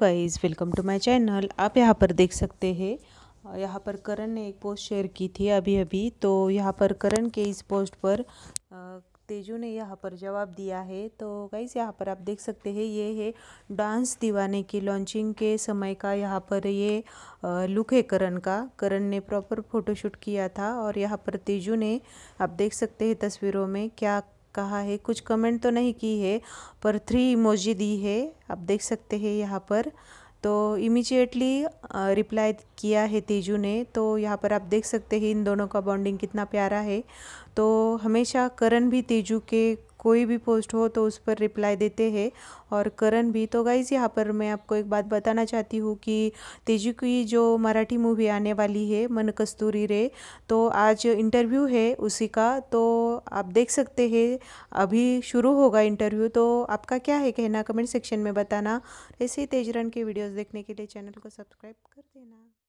guys welcome to my channel आप यहाँ पर देख सकते हैं यहाँ पर करण ने एक पोस्ट शेयर की थी अभी अभी तो यहाँ पर करण के इस पोस्ट पर तेजू ने यहाँ पर जवाब दिया है तो गाइस यहाँ पर आप देख सकते हैं ये है डांस दीवाने की लॉन्चिंग के समय का यहाँ पर ये लुक है करण का करण ने प्रॉपर फ़ोटोशूट किया था और यहाँ पर तेजू ने आप देख सकते हैं तस्वीरों में क्या कहा है कुछ कमेंट तो नहीं की है पर थ्री इमोजी दी है आप देख सकते हैं यहाँ पर तो इमीजिएटली रिप्लाई किया है तेजू ने तो यहाँ पर आप देख सकते हैं इन दोनों का बॉन्डिंग कितना प्यारा है तो हमेशा करण भी तेजू के कोई भी पोस्ट हो तो उस पर रिप्लाई देते हैं और करण भी तो गाइज़ यहाँ पर मैं आपको एक बात बताना चाहती हूँ कि तेजू की जो मराठी मूवी आने वाली है मन कस्तूरी रे तो आज इंटरव्यू है उसी का तो आप देख सकते हैं अभी शुरू होगा इंटरव्यू तो आपका क्या है कहना कमेंट सेक्शन में बताना ऐसे ही तेजरन के वीडियोस देखने के लिए चैनल को सब्सक्राइब कर देना